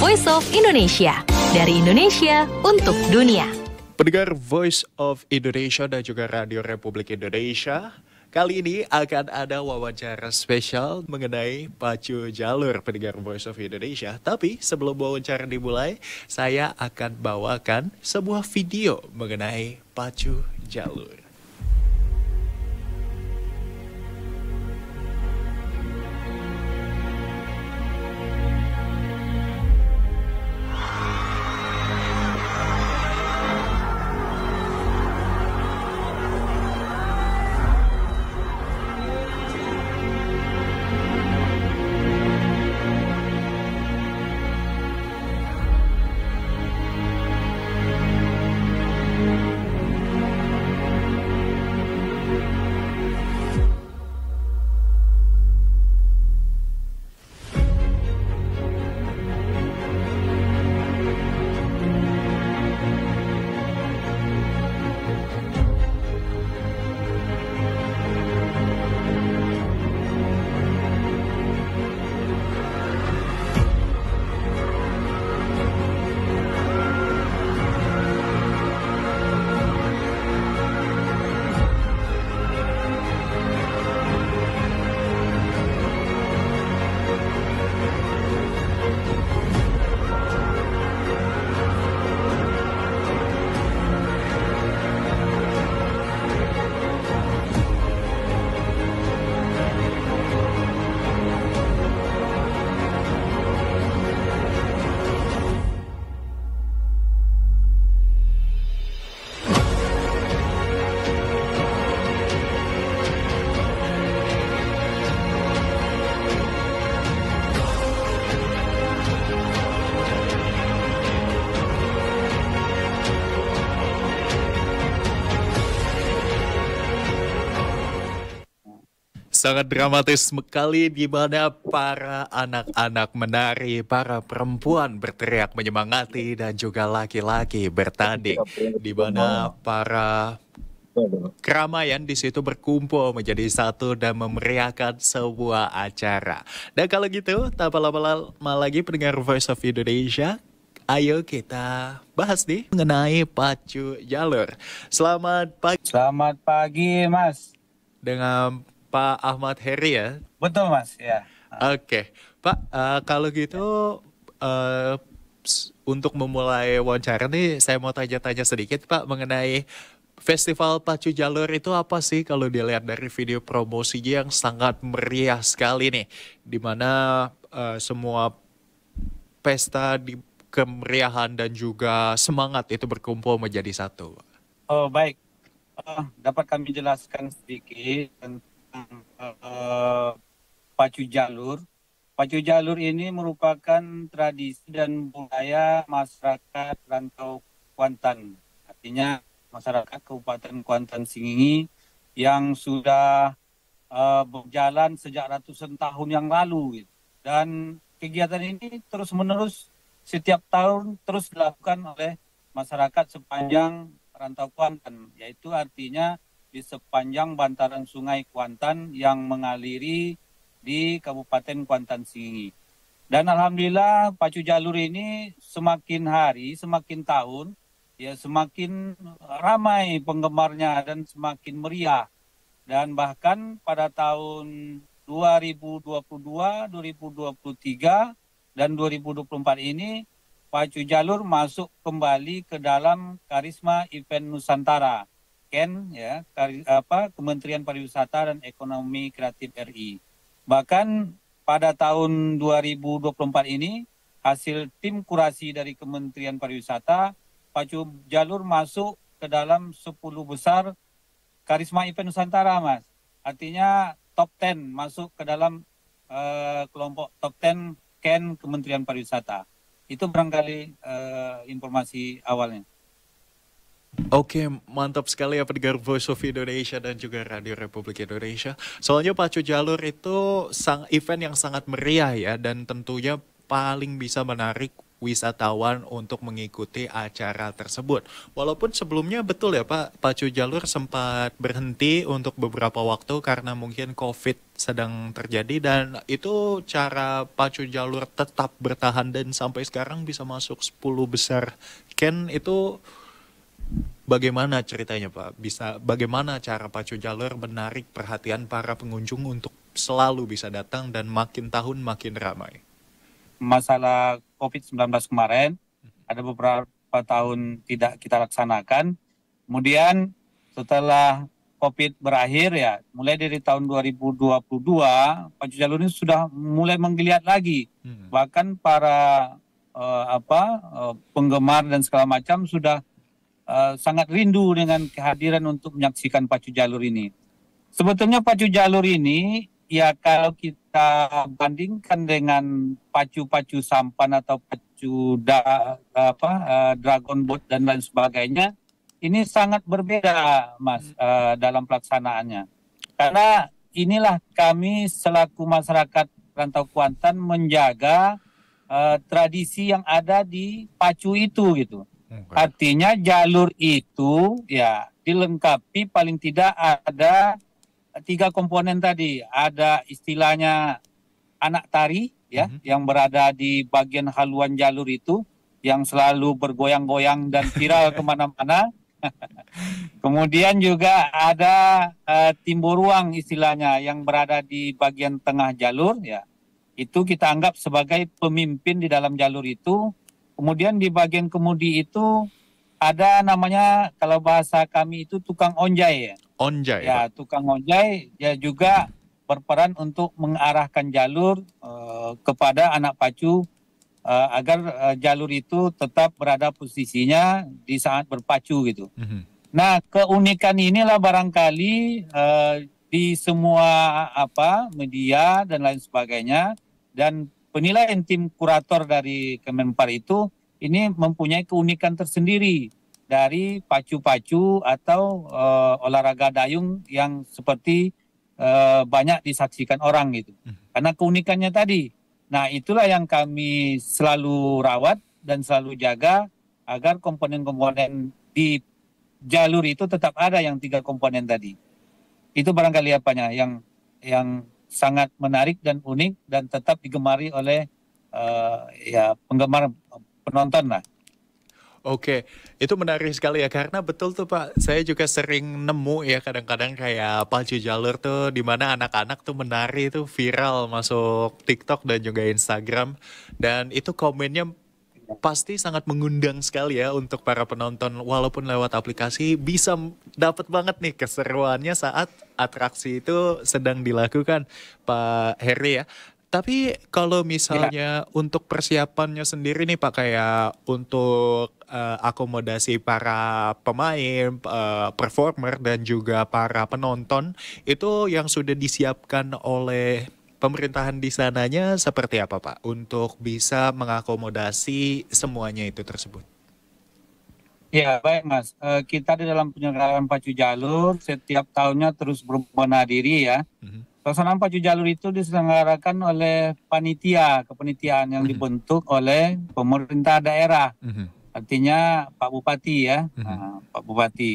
Voice of Indonesia. Dari Indonesia untuk dunia. Pendengar Voice of Indonesia dan juga Radio Republik Indonesia, Kali ini akan ada wawancara spesial mengenai pacu jalur pendengar Voice of Indonesia. Tapi sebelum wawancara dimulai, saya akan bawakan sebuah video mengenai pacu jalur. sangat dramatis sekali di mana para anak-anak menari, para perempuan berteriak menyemangati dan juga laki-laki bertanding iya, iya, iya. di mana para keramaian di situ berkumpul menjadi satu dan memeriahkan sebuah acara. Dan kalau gitu, tak lama-lama lagi pendengar Voice of Indonesia, ayo kita bahas nih mengenai pacu jalur. Selamat pagi. Selamat pagi, Mas. Dengan Pak Ahmad Heri ya? Betul Mas, ya. Oke, okay. Pak, uh, kalau gitu uh, untuk memulai wawancara nih, saya mau tanya-tanya sedikit Pak mengenai Festival Pacu Jalur itu apa sih kalau dilihat dari video promosi yang sangat meriah sekali nih, dimana uh, eh, semua pesta di kemeriahan dan juga semangat itu berkumpul menjadi satu. Oh baik, uh, dapat kami jelaskan sedikit uh, pacu jalur. Pacu jalur ini merupakan tradisi dan budaya masyarakat rantau Kuantan. Artinya masyarakat Kabupaten Kuantan Singingi yang sudah uh, berjalan sejak ratusan tahun yang lalu. Gitu. Dan kegiatan ini terus-menerus setiap tahun terus dilakukan oleh masyarakat sepanjang rantau Kuantan, yaitu artinya di sepanjang bantaran sungai Kuantan yang mengaliri di Kabupaten Kuantan Singi. Dan alhamdulillah pacu jalur ini semakin hari, semakin tahun, ya semakin ramai penggemarnya dan semakin meriah. Dan bahkan pada tahun 2022, 2023, dan 2024 ini pacu jalur masuk kembali ke dalam karisma event Nusantara Ken ya kari, apa Kementerian Pariwisata dan Ekonomi Kreatif RI. Bahkan pada tahun 2024 ini hasil tim kurasi dari Kementerian Pariwisata Pacu Jalur masuk ke dalam 10 besar Karisma Event Nusantara, Mas. Artinya top 10 masuk ke dalam uh, kelompok top 10 Ken Kementerian Pariwisata. Itu barangkali uh, informasi awalnya. Oke, mantap sekali ya pendengar Voice of Indonesia dan juga Radio Republik Indonesia. Soalnya Pacu Jalur itu sang event yang sangat meriah ya dan tentunya paling bisa menarik wisatawan untuk mengikuti acara tersebut. Walaupun sebelumnya betul ya Pak, Pacu Jalur sempat berhenti untuk beberapa waktu karena mungkin COVID sedang terjadi dan itu cara Pacu Jalur tetap bertahan dan sampai sekarang bisa masuk 10 besar Ken itu bagaimana ceritanya Pak? Bisa bagaimana cara Pacu Jalur menarik perhatian para pengunjung untuk selalu bisa datang dan makin tahun makin ramai? Masalah COVID-19 kemarin hmm. ada beberapa tahun tidak kita laksanakan. Kemudian setelah COVID berakhir ya, mulai dari tahun 2022 Pacu Jalur ini sudah mulai menggeliat lagi. Hmm. Bahkan para uh, apa uh, penggemar dan segala macam sudah Eh, sangat rindu dengan kehadiran untuk menyaksikan pacu jalur ini. Sebetulnya pacu jalur ini ya kalau kita bandingkan dengan pacu-pacu sampan atau pacu da, apa uh, dragon boat dan lain sebagainya, ini sangat berbeda Mas uh, dalam pelaksanaannya. Karena inilah kami selaku masyarakat Rantau Kuantan menjaga uh, tradisi yang ada di pacu itu gitu. Okay. Artinya jalur itu ya dilengkapi paling tidak ada tiga komponen tadi. Ada istilahnya anak tari ya -hmm. yang berada di bagian haluan jalur itu yang selalu bergoyang-goyang dan viral kemana-mana. Kemudian juga ada uh, eh, timbul ruang istilahnya yang berada di bagian tengah jalur ya. Itu kita anggap sebagai pemimpin di dalam jalur itu Kemudian di bagian kemudi itu ada namanya kalau bahasa kami itu tukang onjai ya. Onjai. Ya, tukang onjai ya juga berperan untuk mengarahkan jalur uh, kepada anak pacu uh, agar uh, jalur itu tetap berada posisinya di saat berpacu gitu. -hmm. Nah, keunikan inilah barangkali uh, di semua apa media dan lain sebagainya dan penilaian tim kurator dari Kemenpar itu ini mempunyai keunikan tersendiri dari pacu-pacu atau uh, olahraga dayung yang seperti uh, banyak disaksikan orang gitu. Hmm. Karena keunikannya tadi. Nah, itulah yang kami selalu rawat dan selalu jaga agar komponen-komponen di jalur itu tetap ada yang tiga komponen tadi. Itu barangkali apanya yang yang sangat menarik dan unik dan tetap digemari oleh uh, ya penggemar penonton lah. Oke, itu menarik sekali ya karena betul tuh Pak, saya juga sering nemu ya kadang-kadang kayak palsu jalur tuh di mana anak-anak tuh menari itu viral masuk TikTok dan juga Instagram dan itu komennya pasti sangat mengundang sekali ya untuk para penonton walaupun lewat aplikasi bisa dapat banget nih keseruannya saat atraksi itu sedang dilakukan Pak Heri ya. Tapi kalau misalnya ya. untuk persiapannya sendiri nih Pak kayak untuk uh, akomodasi para pemain, uh, performer dan juga para penonton itu yang sudah disiapkan oleh pemerintahan di sananya seperti apa Pak untuk bisa mengakomodasi semuanya itu tersebut? Ya baik Mas, eh, kita di dalam penyelenggaraan pacu jalur setiap tahunnya terus berbenah diri ya. Mm-hmm. pacu jalur itu diselenggarakan oleh panitia kepanitiaan yang mm-hmm. dibentuk oleh pemerintah daerah, mm-hmm. artinya Pak Bupati ya, mm-hmm. Pak Bupati.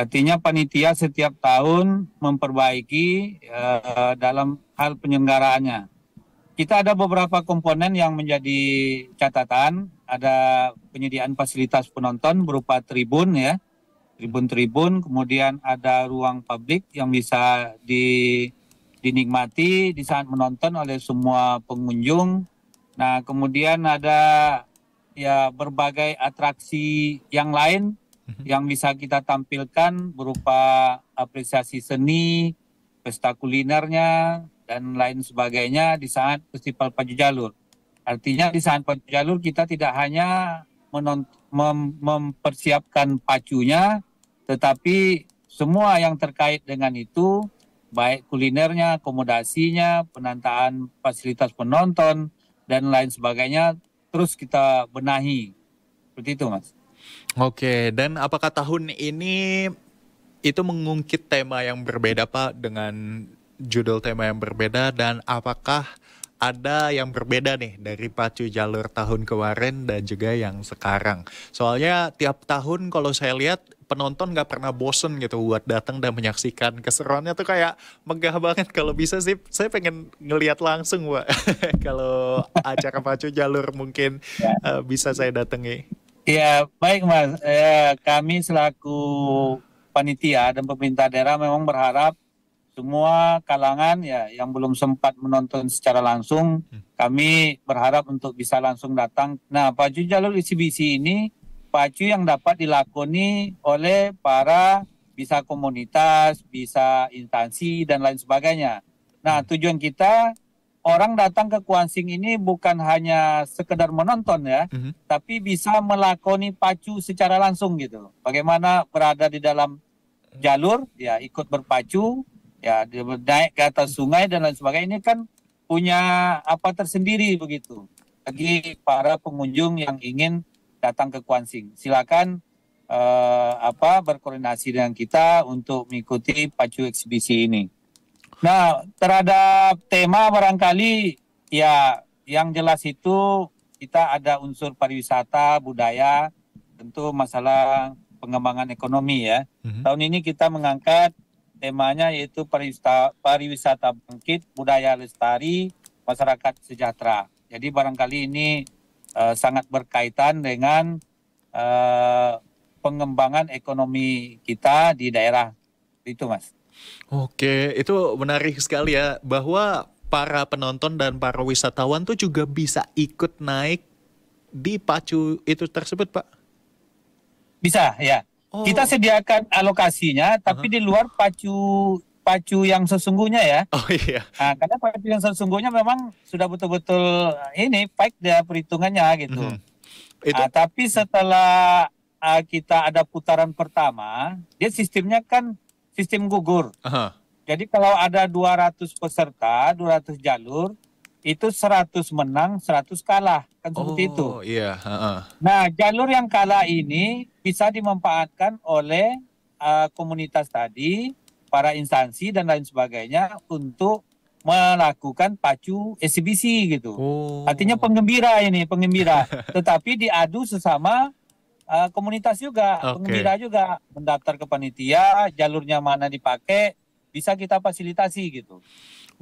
Artinya panitia setiap tahun memperbaiki uh, dalam hal penyelenggaraannya. Kita ada beberapa komponen yang menjadi catatan, ada penyediaan fasilitas penonton berupa tribun ya, tribun-tribun, kemudian ada ruang publik yang bisa di, dinikmati di saat menonton oleh semua pengunjung. Nah, kemudian ada ya berbagai atraksi yang lain Mhm. yang bisa kita tampilkan berupa apresiasi seni, pesta kulinernya dan lain sebagainya di saat Festival Pacu Jalur. Artinya di saat Pacu Jalur kita tidak hanya mem- mempersiapkan pacunya tetapi semua yang terkait dengan itu baik kulinernya, akomodasinya, penataan fasilitas penonton dan lain sebagainya terus kita benahi. Seperti itu, Mas. Oke, dan apakah tahun ini itu mengungkit tema yang berbeda Pak dengan judul tema yang berbeda dan apakah ada yang berbeda nih dari pacu jalur tahun kemarin dan juga yang sekarang. Soalnya tiap tahun kalau saya lihat penonton gak pernah bosen gitu buat datang dan menyaksikan keseruannya tuh kayak megah banget kalau bisa sih saya pengen ngelihat langsung pak kalau acara pacu jalur mungkin uh, bisa saya datangi. Ya, baik Mas. Ya, kami selaku panitia dan pemerintah daerah memang berharap semua kalangan ya yang belum sempat menonton secara langsung hmm. kami berharap untuk bisa langsung datang. Nah, pacu jalur ICBC ini pacu yang dapat dilakoni oleh para bisa komunitas, bisa instansi dan lain sebagainya. Nah, hmm. tujuan kita orang datang ke Kuansing ini bukan hanya sekedar menonton ya, mm -hmm. tapi bisa melakoni pacu secara langsung gitu. Bagaimana berada di dalam jalur, ya ikut berpacu, ya naik ke atas sungai dan lain sebagainya. Ini kan punya apa tersendiri begitu bagi para pengunjung yang ingin datang ke Kuansing. Silakan eh, apa berkoordinasi dengan kita untuk mengikuti pacu eksibisi ini. Nah, terhadap tema barangkali ya yang jelas itu kita ada unsur pariwisata, budaya, tentu masalah pengembangan ekonomi ya. Mm-hmm. Tahun ini kita mengangkat temanya yaitu pariwisata, pariwisata bangkit, budaya lestari, masyarakat sejahtera. Jadi barangkali ini uh, sangat berkaitan dengan uh, pengembangan ekonomi kita di daerah itu, Mas. Oke, itu menarik sekali ya bahwa para penonton dan para wisatawan tuh juga bisa ikut naik di pacu itu tersebut, Pak. Bisa, ya. Oh. Kita sediakan alokasinya, tapi uh -huh. di luar pacu pacu yang sesungguhnya ya. Oh iya. Nah, karena pacu yang sesungguhnya memang sudah betul-betul ini baik dia perhitungannya gitu. Mm -hmm. Itu... Nah, tapi setelah uh, kita ada putaran pertama, dia sistemnya kan sistem gugur. -huh. Jadi kalau ada 200 peserta, 200 jalur, itu 100 menang, 100 kalah. Kan seperti oh, itu. Iya. uh -huh. Nah, jalur yang kalah ini bisa dimanfaatkan oleh uh, komunitas tadi, para instansi dan lain sebagainya untuk melakukan pacu SBC gitu. Oh. Artinya penggembira ini, penggembira. Tetapi diadu sesama Eh, komunitas juga, okay. pengembira juga mendaftar ke panitia, jalurnya mana dipakai, bisa kita fasilitasi gitu.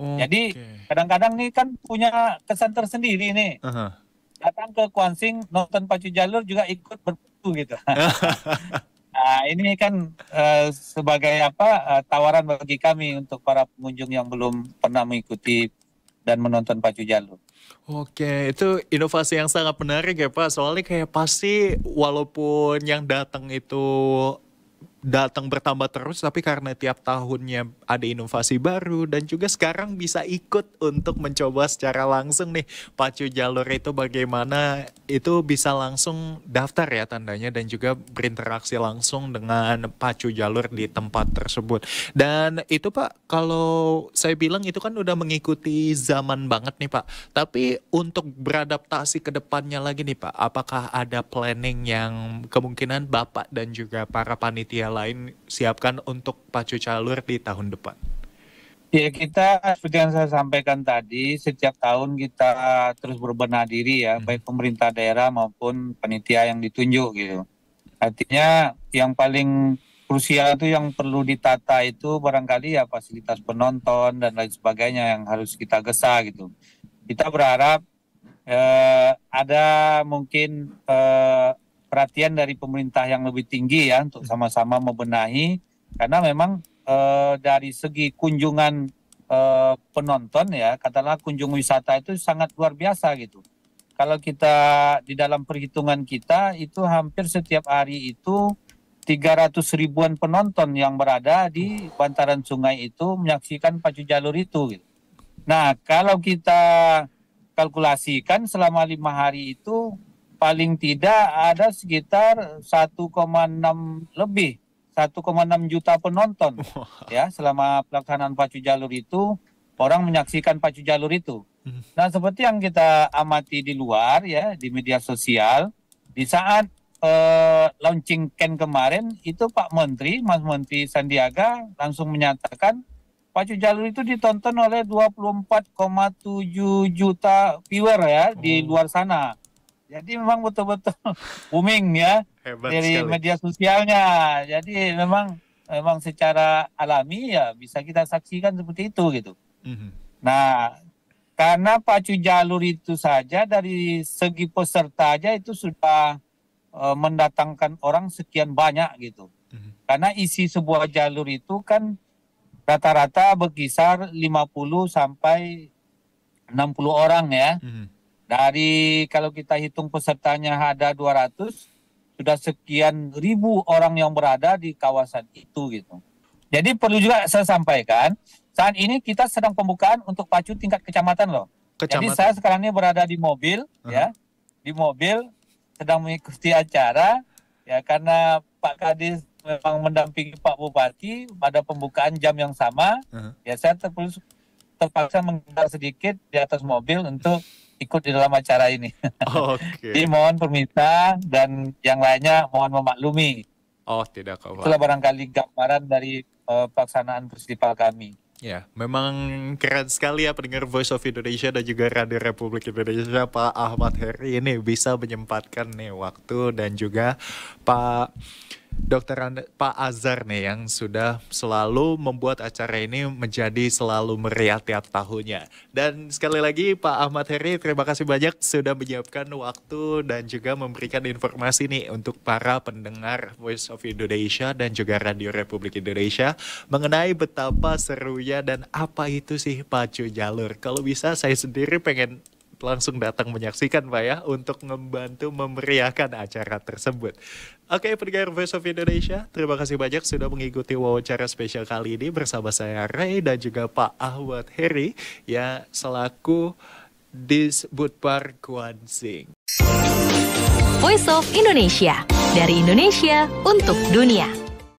Okay. Jadi kadang-kadang nih kan punya kesan tersendiri nih. Uh -huh. Datang ke Kuansing nonton pacu jalur juga ikut berpacu gitu. nah, ini kan uh, sebagai apa uh, tawaran bagi kami untuk para pengunjung yang belum pernah mengikuti dan menonton pacu jalur. Oke, itu inovasi yang sangat menarik ya Pak. Soalnya kayak pasti walaupun yang datang itu datang bertambah terus tapi karena tiap tahunnya ada inovasi baru dan juga sekarang bisa ikut untuk mencoba secara langsung nih pacu jalur itu bagaimana itu bisa langsung daftar ya tandanya dan juga berinteraksi langsung dengan pacu jalur di tempat tersebut dan itu Pak kalau saya bilang itu kan udah mengikuti zaman banget nih Pak tapi untuk beradaptasi ke depannya lagi nih Pak apakah ada planning yang kemungkinan Bapak dan juga para panitia lain siapkan untuk pacu calur di tahun depan? Ya kita seperti yang saya sampaikan tadi setiap tahun kita terus berbenah diri ya hmm. baik pemerintah daerah maupun panitia yang ditunjuk gitu. Artinya yang paling krusial itu yang perlu ditata itu barangkali ya fasilitas penonton dan lain sebagainya yang harus kita gesa gitu. Kita berharap eh, ada mungkin eh, perhatian dari pemerintah yang lebih tinggi ya untuk sama-sama membenahi karena memang e, dari segi kunjungan e, penonton ya katakanlah kunjung wisata itu sangat luar biasa gitu. Kalau kita di dalam perhitungan kita itu hampir setiap hari itu 300 ribuan penonton yang berada di bantaran sungai itu menyaksikan pacu jalur itu gitu. Nah, kalau kita kalkulasikan selama lima hari itu paling tidak ada sekitar 1,6 lebih 1,6 juta penonton ya selama pelaksanaan pacu jalur itu orang menyaksikan pacu jalur itu. Hmm. Nah seperti yang kita amati di luar ya di media sosial di saat eh, launching Ken kemarin itu Pak Menteri Mas Menteri Sandiaga langsung menyatakan pacu jalur itu ditonton oleh 24,7 juta viewer ya oh. di luar sana. Jadi memang betul-betul booming ya Hebat dari sekali. media sosialnya. Jadi memang memang secara alami ya bisa kita saksikan seperti itu gitu. Mm-hmm. Nah, karena pacu jalur itu saja dari segi peserta aja itu sudah e, mendatangkan orang sekian banyak gitu. Mm-hmm. Karena isi sebuah jalur itu kan rata-rata berkisar 50 sampai 60 orang ya. Mm-hmm dari kalau kita hitung pesertanya ada 200, sudah sekian ribu orang yang berada di kawasan itu gitu. Jadi perlu juga saya sampaikan, saat ini kita sedang pembukaan untuk pacu tingkat kecamatan loh. Kecamatan. Jadi saya sekarang ini berada di mobil uh -huh. ya, di mobil sedang mengikuti acara ya karena Pak Kadis memang mendampingi Pak Bupati pada pembukaan jam yang sama. Uh -huh. Ya saya terpaksa mengendar sedikit di atas mobil untuk ikut di dalam acara ini. Oke. okay. Jadi mohon perminta dan yang lainnya mohon memaklumi. Oh tidak kok. Itulah barangkali gambaran dari uh, pelaksanaan festival kami. Ya, memang keren sekali ya pendengar Voice of Indonesia dan juga Radio Republik Indonesia Pak Ahmad Heri ini bisa menyempatkan nih waktu dan juga Pak Dokter Pak Azhar nih yang sudah selalu membuat acara ini menjadi selalu meriah tiap tahunnya. Dan sekali lagi Pak Ahmad Heri terima kasih banyak sudah menyiapkan waktu dan juga memberikan informasi nih untuk para pendengar Voice of Indonesia dan juga Radio Republik Indonesia mengenai betapa serunya dan apa itu sih pacu jalur. Kalau bisa saya sendiri pengen langsung datang menyaksikan Pak ya untuk membantu memeriahkan acara tersebut. Oke pendengar Voice of Indonesia, terima kasih banyak sudah mengikuti wawancara spesial kali ini bersama saya Ray dan juga Pak Ahwat Heri ya selaku disbut Par Kuansing. Voice of Indonesia dari Indonesia untuk dunia.